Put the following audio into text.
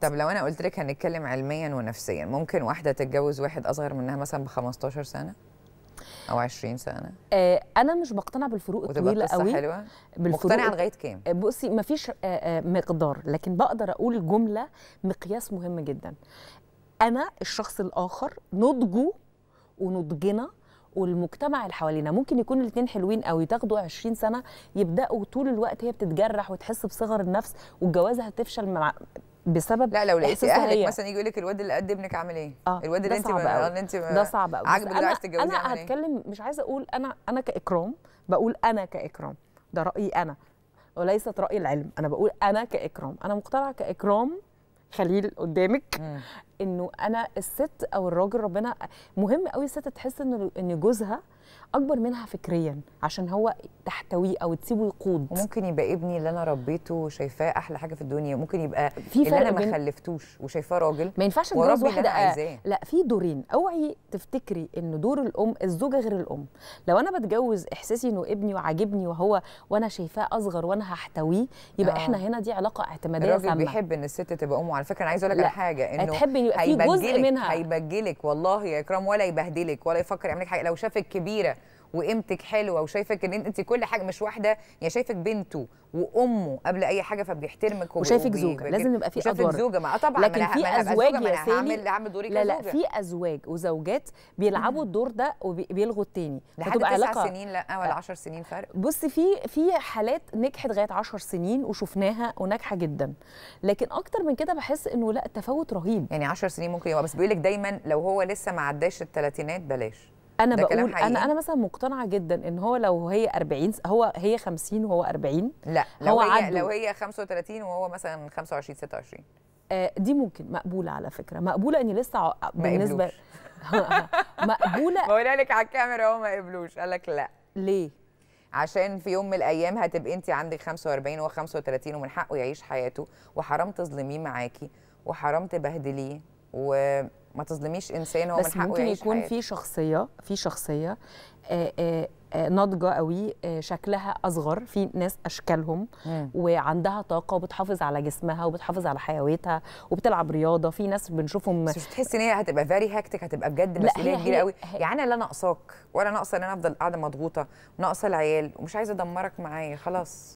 طب لو انا قلت لك هنتكلم علميا ونفسيا ممكن واحده تتجوز واحد اصغر منها مثلا ب 15 سنه او 20 سنه آه انا مش بقتنع بالفروق الطويله قوي حلوه مقتنعه لغايه كام آه، بصي مفيش آه آه مقدار لكن بقدر اقول جمله مقياس مهم جدا انا الشخص الاخر نضجه ونضجنا والمجتمع اللي حوالينا ممكن يكون الاثنين حلوين قوي تاخدوا 20 سنه يبداوا طول الوقت هي بتتجرح وتحس بصغر النفس والجوازه هتفشل مع بسبب لا لو لقيتي اهلك مثلا يجي يقول لك الواد اللي قد ابنك عامل ايه؟ آه الواد اللي انت اللي انت ده صعب قوي عاجبك اللي عايز تتجوزيه انا إيه؟ هتكلم إيه؟ مش عايزه اقول انا انا كاكرام بقول انا كاكرام ده رايي انا وليست راي العلم انا بقول انا كاكرام انا مقتنعه كاكرام خليل قدامك انه انا الست او الراجل ربنا مهم قوي الست تحس ان ان جوزها اكبر منها فكريا عشان هو تحتويه او تسيبه يقود ممكن يبقى ابني اللي انا ربيته شايفاه احلى حاجه في الدنيا ممكن يبقى في اللي انا ما خلفتوش وشايفاه راجل ما ينفعش اتجوز واحده لا في دورين اوعي تفتكري ان دور الام الزوجه غير الام لو انا بتجوز احساسي انه ابني وعاجبني وهو وانا شايفاه اصغر وانا هحتويه يبقى آه. احنا هنا دي علاقه اعتماديه الراجل بيحب ان الست تبقى امه على فكره انا عايزه اقول لك حاجه انه يبقى في جزء منها هيبجلك والله يا اكرام ولا يبهدلك ولا يفكر يعملك حاجه لو شافك كبيره وقيمتك حلوه وشايفك ان انت كل حاجه مش واحده يعني شايفك بنته وامه قبل اي حاجه فبيحترمك وشايفك زوجه لازم يبقى في ادوار شايفك زوجه ما آه طبعا لكن في ازواج يا سامي هعمل هعمل لا لا في ازواج وزوجات بيلعبوا الدور ده وبيلغوا التاني لحد تسع سنين لا ولا 10 آه. سنين فرق بص في في حالات نجحت لغايه 10 سنين وشفناها وناجحه جدا لكن اكتر من كده بحس انه لا التفاوت رهيب يعني 10 سنين ممكن يبقى بس بيقول لك دايما لو هو لسه ما عداش الثلاثينات بلاش انا بقول انا انا مثلا مقتنعه جدا ان هو لو هي 40 هو هي 50 وهو 40 لا لو هو هي عدو. لو هي 35 وهو مثلا 25 26 آه دي ممكن مقبوله على فكره مقبوله اني لسه بالنسبه مقبوله بقولها لك على الكاميرا هو ما قبلوش قال لك لا ليه عشان في يوم من الايام هتبقي انت عندك 45 وهو 35 ومن حقه يعيش حياته وحرام تظلميه معاكي وحرام تبهدليه و ما تظلميش انسان هو من حقه ممكن يكون في شخصيه في شخصيه آه، آه، آه، ناضجه قوي شكلها اصغر في ناس اشكالهم مم. وعندها طاقه وبتحافظ على جسمها وبتحافظ على حيويتها وبتلعب رياضه في ناس بنشوفهم مش بتحس ان هي هتبقى فيري هاكتيك هتبقى بجد مسؤوليه كبيره قوي يعني انا لا ناقصاك ولا ناقصه ان انا افضل قاعده مضغوطه ناقصه العيال ومش عايزه ادمرك معايا خلاص